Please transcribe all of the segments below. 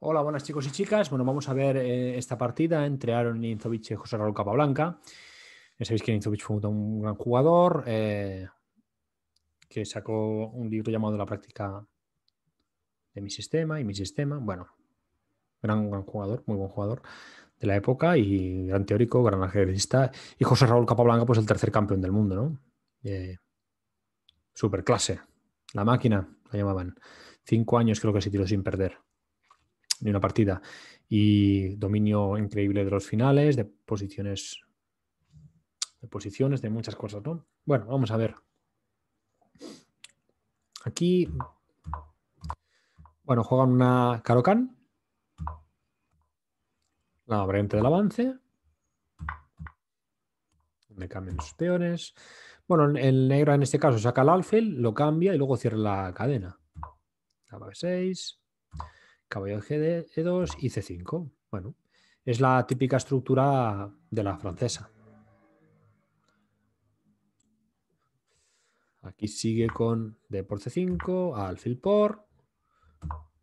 Hola, buenas chicos y chicas. Bueno, vamos a ver eh, esta partida entre Aaron Inzovich y José Raúl Capablanca. Ya sabéis que Inzovich fue un gran jugador eh, que sacó un libro llamado La práctica de mi sistema y mi sistema. Bueno, gran, jugador, muy buen jugador de la época y gran teórico, gran ajedrecista. Y José Raúl Capablanca, pues el tercer campeón del mundo, ¿no? Eh, super clase. La máquina, la llamaban. Cinco años creo que se tiró sin perder ni una partida. Y dominio increíble de los finales, de posiciones, de posiciones, de muchas cosas, ¿no? Bueno, vamos a ver. Aquí, bueno, juegan una Karokan, la variante del avance, donde cambian los peones. Bueno, el negro en este caso saca el alfil, lo cambia y luego cierra la cadena. La 6 caballo de G2 e y C5. Bueno, es la típica estructura de la francesa. Aquí sigue con D por C5, alfil por,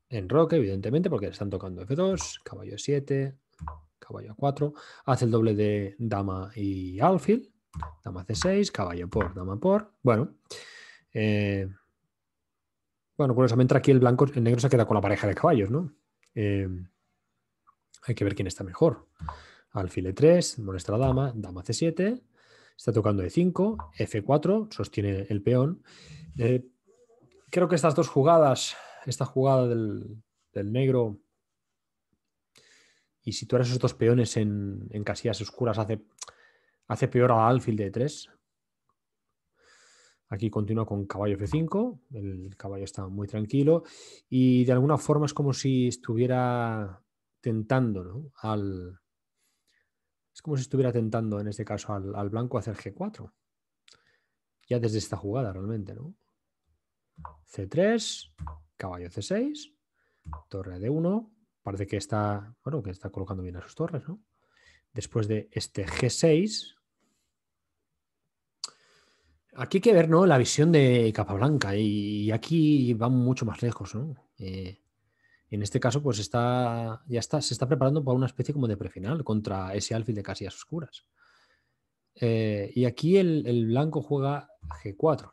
en enroque, evidentemente, porque están tocando F2, caballo 7, caballo A4, hace el doble de dama y alfil, dama C6, caballo por, dama por. Bueno, eh, bueno, curiosamente aquí el blanco, el negro se queda con la pareja de caballos, ¿no? Eh, hay que ver quién está mejor. Alfil E3, molesta la dama, dama C7, está tocando E5, F4, sostiene el peón. Eh, creo que estas dos jugadas, esta jugada del, negro y situar esos dos peones en, casillas oscuras hace, peor al alfil de 3 Aquí continúa con caballo F5, el caballo está muy tranquilo y de alguna forma es como si estuviera tentando al... Es como si estuviera tentando en este caso al, blanco hacer G4. Ya desde esta jugada realmente, ¿no? C3, caballo C6, torre D1. Parece que está, bueno, que está colocando bien a sus torres, Después de este G6, Aquí hay que ver, ¿no? La visión de Capablanca y aquí van mucho más lejos, eh, en este caso, pues está, ya está, se está preparando para una especie como de prefinal contra ese alfil de casillas oscuras. Eh, y aquí el, blanco juega G4.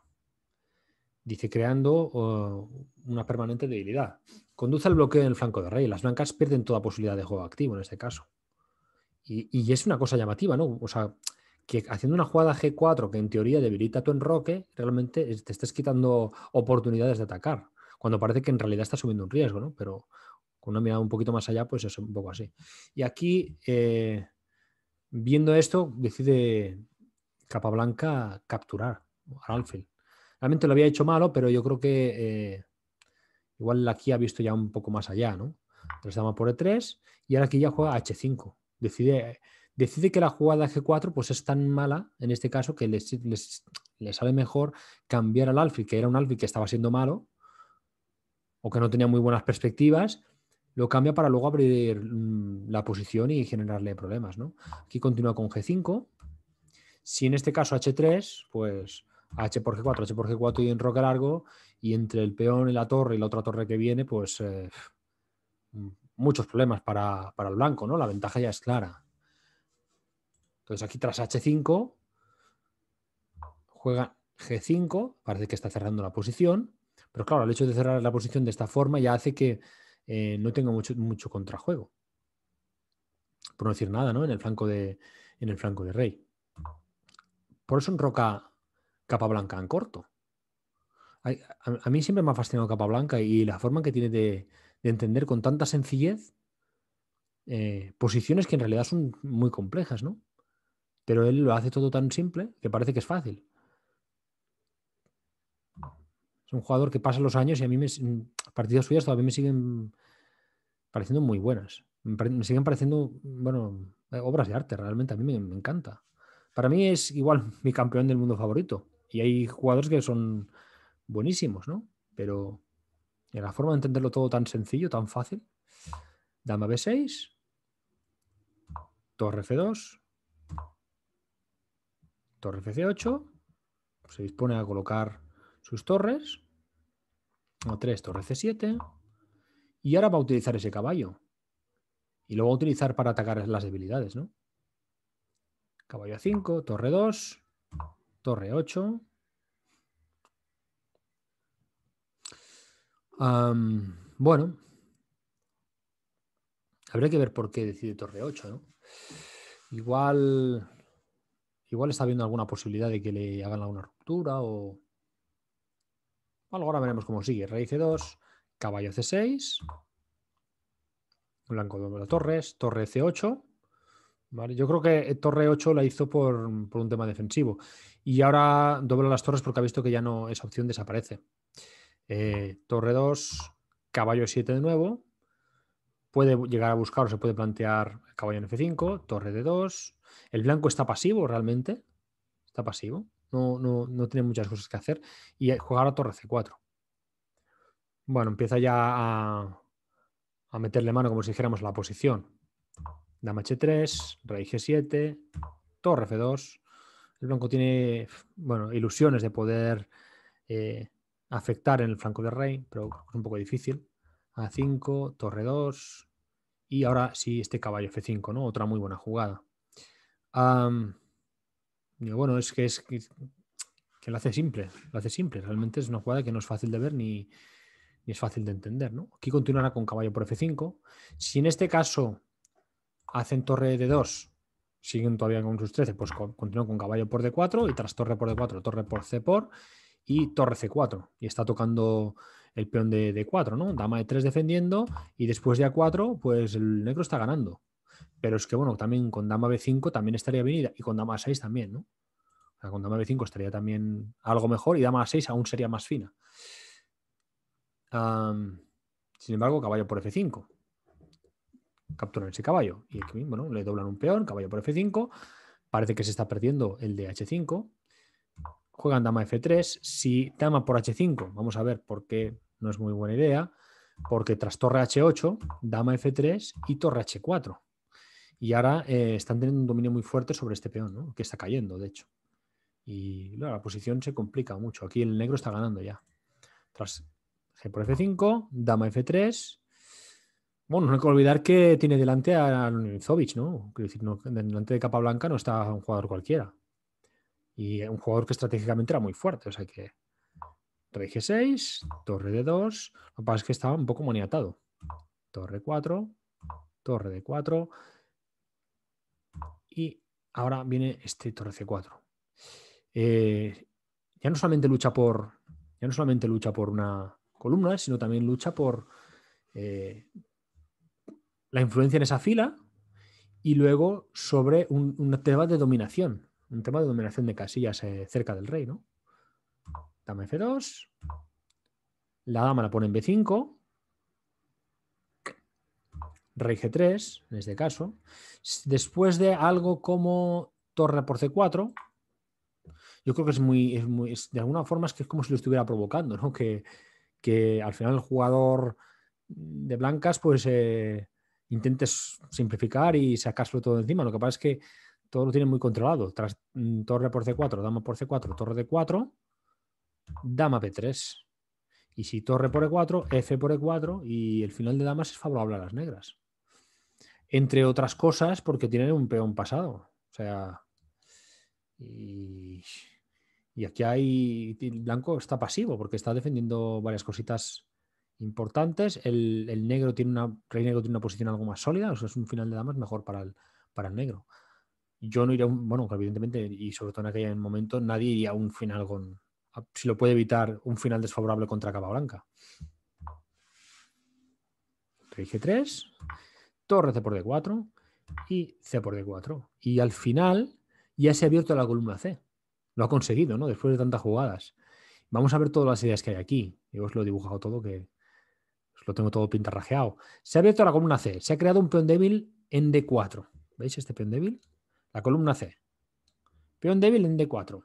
Dice creando una permanente debilidad. Conduce al bloqueo en el flanco de rey. Las blancas pierden toda posibilidad de juego activo en este caso. Y, y es una cosa llamativa, ¿no? O sea, que haciendo una jugada G4 que en teoría debilita tu enroque, realmente te estás quitando oportunidades de atacar, cuando parece que en realidad estás subiendo un riesgo, ¿no? Pero con una mirada un poquito más allá, pues es un poco así. Y aquí, eh, viendo esto, decide capa blanca capturar al alfil Realmente lo había hecho malo, pero yo creo que eh, igual aquí ha visto ya un poco más allá, ¿no? Entonces por E3 y ahora aquí ya juega H5. Decide decide que la jugada G4 pues es tan mala, en este caso, que le les, sale mejor cambiar al alfil, que era un alfil que estaba siendo malo o que no tenía muy buenas perspectivas, lo cambia para luego abrir mm, la posición y generarle problemas. ¿no? Aquí continúa con G5. Si en este caso H3, pues H por G4, H por G4 y en enroque largo, y entre el peón y la torre y la otra torre que viene, pues eh, mm, muchos problemas para, para el blanco, ¿no? La ventaja ya es clara. Entonces aquí tras H5 juega G5, parece que está cerrando la posición, pero claro, el hecho de cerrar la posición de esta forma ya hace que eh, no tenga mucho, mucho contrajuego. Por no decir nada, ¿no? En el flanco de, en el flanco de rey. Por eso enroca capa blanca en corto. A, mí siempre me ha fascinado capa blanca y la forma que tiene de, entender con tanta sencillez eh, posiciones que en realidad son muy complejas, ¿no? Pero él lo hace todo tan simple que parece que es fácil. Es un jugador que pasa los años y a mí me, partidas suyas todavía me siguen pareciendo muy buenas. Me siguen pareciendo, bueno, obras de arte realmente. A mí me, me encanta. Para mí es igual mi campeón del mundo favorito. Y hay jugadores que son buenísimos, ¿no? Pero en la forma de entenderlo todo tan sencillo, tan fácil. Dama B6. Torre F2 torre fc8, se dispone a colocar sus torres, o 3, torre c7, y ahora va a utilizar ese caballo. Y lo va a utilizar para atacar las debilidades, ¿no? Caballo a5, torre 2, torre 8. bueno, habría que ver por qué decide torre 8, ¿no? Igual Igual está viendo alguna posibilidad de que le hagan alguna ruptura o. ahora veremos cómo sigue. Rey C2, caballo C6, blanco de torres, torre C8. Vale, yo creo que eh, torre 8 la hizo por, un tema defensivo. Y ahora dobla las torres porque ha visto que ya no esa opción desaparece. Eh, torre 2, caballo 7 de nuevo. Puede llegar a buscar o se puede plantear caballo en F5, torre D2, el blanco está pasivo realmente, está pasivo, no, tiene muchas cosas que hacer y jugar a torre C4. Bueno, empieza ya a, meterle mano como si dijéramos la posición. Dama H3, rey G7, torre F2. El blanco tiene, bueno, ilusiones de poder eh, afectar en el flanco de rey, pero es un poco difícil. A5, torre 2. Y ahora sí, este caballo F5, ¿no? Otra muy buena jugada bueno, es que es lo hace simple, lo hace simple. Realmente es una jugada que no es fácil de ver ni, es fácil de entender. ¿no? Aquí continuará con caballo por F5. Si en este caso hacen torre de 2 siguen todavía con sus 13, pues continúan con caballo por D4 y tras torre por D4, torre por C por y torre C4. Y está tocando el peón de D4, ¿no? Dama de 3 defendiendo y después de A4, pues el negro está ganando. Pero es que, bueno, también con dama B5 también estaría bien y con dama A6 también, ¿no? O sea, con dama B5 estaría también algo mejor y dama A6 aún sería más fina. sin embargo, caballo por F5. Capturan ese caballo. Y bueno, le doblan un peón, caballo por F5. Parece que se está perdiendo el de H5. Juegan dama F3. Si dama por H5, vamos a ver por qué no es muy buena idea. Porque tras torre H8, dama F3 y torre H4. Y ahora eh, están teniendo un dominio muy fuerte sobre este peón, ¿no? que está cayendo, de hecho. Y la posición se complica mucho. Aquí el negro está ganando ya. Tras G por F5, dama F3. Bueno, no hay que olvidar que tiene delante a Zovic, ¿no? Quiero decir, delante de capa blanca no está un jugador cualquiera. Y un jugador que estratégicamente era muy fuerte. O sea que rey G6, torre de 2 Lo que pasa es que estaba un poco maniatado. Torre 4, torre d 4 y ahora viene este torre C4. Eh, ya no solamente lucha por. Ya no solamente lucha por una columna, sino también lucha por eh, la influencia en esa fila y luego sobre un, tema de dominación, un tema de dominación de casillas eh, cerca del rey, ¿no? Dama F2, la dama la pone en B5, rey g3, en este caso, después de algo como torre por c4, yo creo que es muy, de alguna forma es que es como si lo estuviera provocando, ¿no? Que, que al final el jugador de blancas pues eh, intentes simplificar y sacarlo todo encima. Lo que pasa es que todo lo tiene muy controlado. Tras mm, torre por C4, dama por C4, torre D4, dama P3. Y si torre por E4, F por E4 y el final de damas es favorable a las negras entre otras cosas porque tienen un peón pasado. O sea, y, aquí hay, blanco está pasivo porque está defendiendo varias cositas importantes. El, negro tiene una, rey tiene una posición algo más sólida, o sea, es un final de damas mejor para el, para el negro. Yo no iría, bueno, evidentemente, y sobre todo en aquel momento, nadie iría a un final con, si lo puede evitar, un final desfavorable contra Cava Blanca. Rey G3 Rc por D4 y C por D4. Y al final ya se ha abierto la columna C. Lo ha conseguido, ¿no? Después de tantas jugadas. Vamos a ver todas las ideas que hay aquí. Yo os lo he dibujado todo, que os lo tengo todo pintarrajeado. Se ha abierto la columna C. Se ha creado un peón débil en D4. ¿Veis este peón débil? La columna C. Peón débil en D4.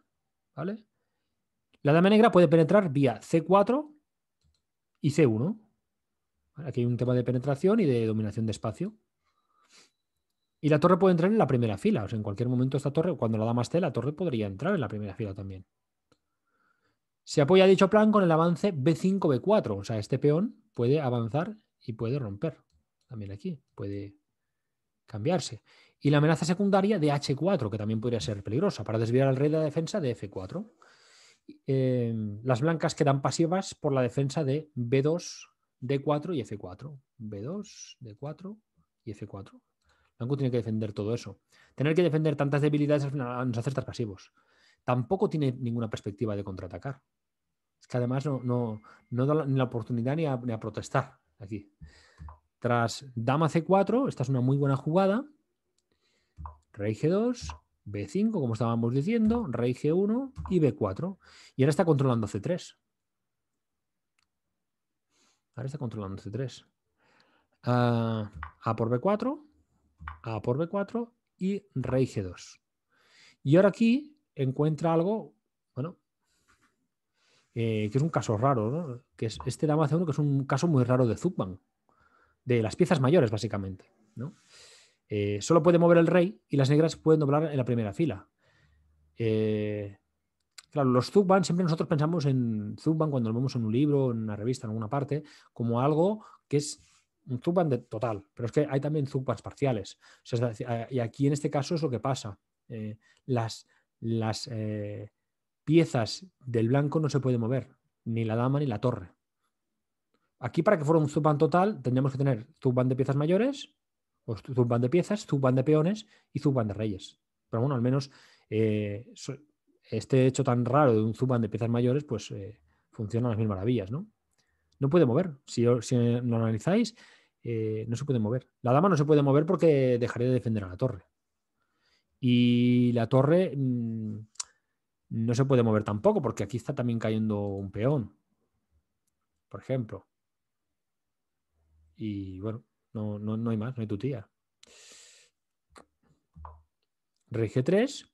¿Vale? La dama negra puede penetrar vía C4 y C1. Aquí hay un tema de penetración y de dominación de espacio. Y la torre puede entrar en la primera fila. O sea, en cualquier momento esta torre, cuando la dama esté, la torre podría entrar en la primera fila también. Se apoya dicho plan con el avance B5-B4. O sea, este peón puede avanzar y puede romper. También aquí puede cambiarse. Y la amenaza secundaria de H4, que también podría ser peligrosa, para desviar al rey de la defensa de F4. Eh, las blancas quedan pasivas por la defensa de B2 D4 y F4. B2, D4 y F4. Blanco tiene que defender todo eso. Tener que defender tantas debilidades al final nos hace estar pasivos. Tampoco tiene ninguna perspectiva de contraatacar. Es que además no, no, da ni la oportunidad ni a, ni a, protestar aquí. Tras dama C4, esta es una muy buena jugada. Rey G2, B5, como estábamos diciendo, Rey G1 y B4. Y ahora está controlando C3. Ahora está controlando C3. Este ah, A por B4, A por B4 y rey G2. Y ahora aquí encuentra algo, bueno, eh, que es un caso raro, ¿no? que es este dama C1, que es un caso muy raro de Zupan. de las piezas mayores, básicamente. ¿no? Eh, solo puede mover el rey y las negras pueden doblar en la primera fila. Eh, Claro, los Zugban, siempre nosotros pensamos en Zugban cuando lo vemos en un libro, en una revista, en alguna parte, como algo que es un Zugban de total, pero es que hay también Zubans parciales. Eh, y aquí en este caso es lo que pasa. Eh, las las eh, piezas del blanco no se pueden mover, ni la dama ni la torre. Aquí para que fuera un Zugban total tendríamos que tener Zugban de piezas mayores, o de piezas, Zugban de peones y Zugban de reyes. Pero bueno, al menos este hecho tan raro de un Zuban de piezas mayores, pues eh, funciona a las mil maravillas, ¿no? No puede mover. Si, lo analizáis, eh, no se puede mover. La dama no se puede mover porque dejaré de defender a la torre. Y la torre mm, no se puede mover tampoco porque aquí está también cayendo un peón, por ejemplo. Y bueno, no, hay más, no hay tu tía. 3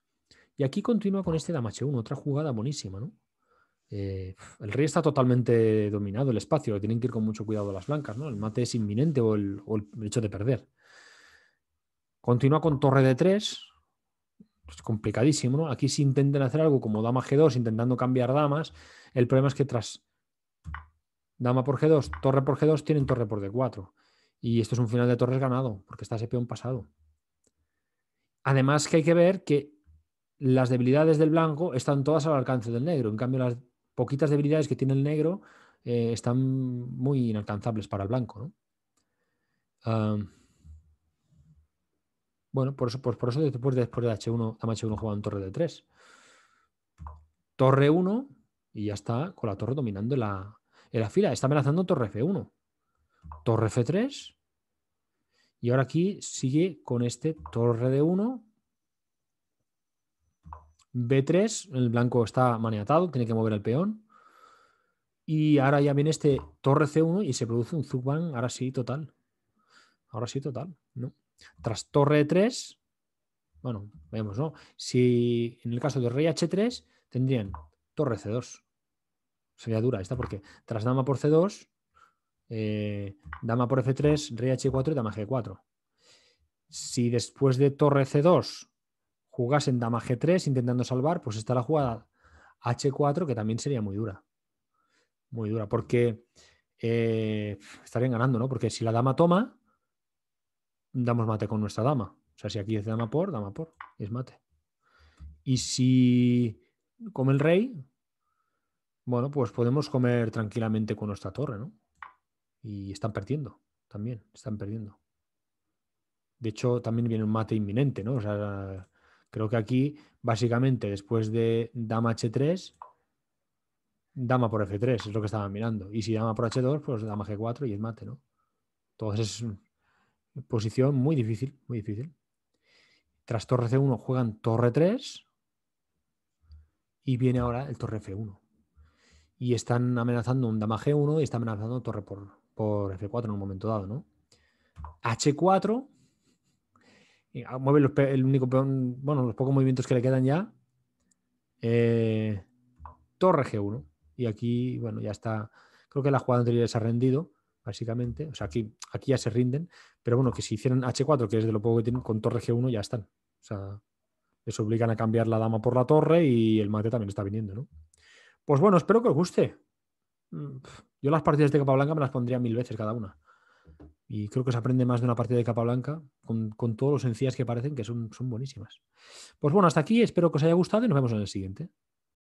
y aquí continúa con este dama H1, otra jugada buenísima, ¿no? Eh, el rey está totalmente dominado el espacio, tienen que ir con mucho cuidado las blancas, ¿no? El mate es inminente o el, hecho de perder. Continúa con torre d 3, es complicadísimo, ¿no? Aquí si intentan hacer algo como dama G2, intentando cambiar damas, el problema es que tras dama por G2, torre por G2, tienen torre por D4. Y esto es un final de torres ganado, porque está ese peón pasado. Además que hay que ver que las debilidades del blanco están todas al alcance del negro. En cambio, las poquitas debilidades que tiene el negro eh, están muy inalcanzables para el blanco. bueno, por eso, por, eso después, después, de H1, H1 en torre de 3. Torre 1 y ya está con la torre dominando la, la fila. Está amenazando torre F1. Torre F3. Y ahora aquí sigue con este torre de 1 B3, el blanco está maniatado, tiene que mover el peón. Y ahora ya viene este torre C1 y se produce un Zugban, ahora sí, total. Ahora sí, total. Tras torre E3, bueno, vemos, ¿no? Si en el caso de rey H3, tendrían torre C2. Sería dura esta porque tras dama por C2, eh, dama por F3, rey H4 y dama G4. Si después de torre C2 jugasen en dama G3 intentando salvar, pues está la jugada H4 que también sería muy dura. Muy dura, porque eh, estarían ganando, ¿no? Porque si la dama toma, damos mate con nuestra dama. O sea, si aquí es dama por, dama por, es mate. Y si come el rey, bueno, pues podemos comer tranquilamente con nuestra torre, ¿no? Y están perdiendo, también, están perdiendo. De hecho, también viene un mate inminente, ¿no? O sea, Creo que aquí, básicamente, después de dama h3, dama por f3, es lo que estaban mirando. Y si dama por h2, pues dama g4 y es mate, ¿no? Entonces es posición muy difícil, muy difícil. Tras torre c1 juegan torre 3 y viene ahora el torre f1. Y están amenazando un dama g1 y está amenazando torre por, por f4 en un momento dado, ¿no? h4 Ah, mueve los el único bueno, los pocos movimientos que le quedan ya. Eh, torre G1. Y aquí, bueno, ya está. Creo que la jugada anterior se ha rendido, básicamente. O sea, aquí, aquí ya se rinden. Pero bueno, que si hicieran H4, que es de lo poco que tienen, con torre G1 ya están. O sea, les obligan a cambiar la dama por la torre y el mate también está viniendo, ¿no? Pues bueno, espero que os guste. Mm, yo las partidas de capa blanca me las pondría mil veces cada una. Y creo que se aprende más de una partida de capa blanca con, con todos los encías que parecen que son, son buenísimas. Pues bueno, hasta aquí. Espero que os haya gustado y nos vemos en el siguiente.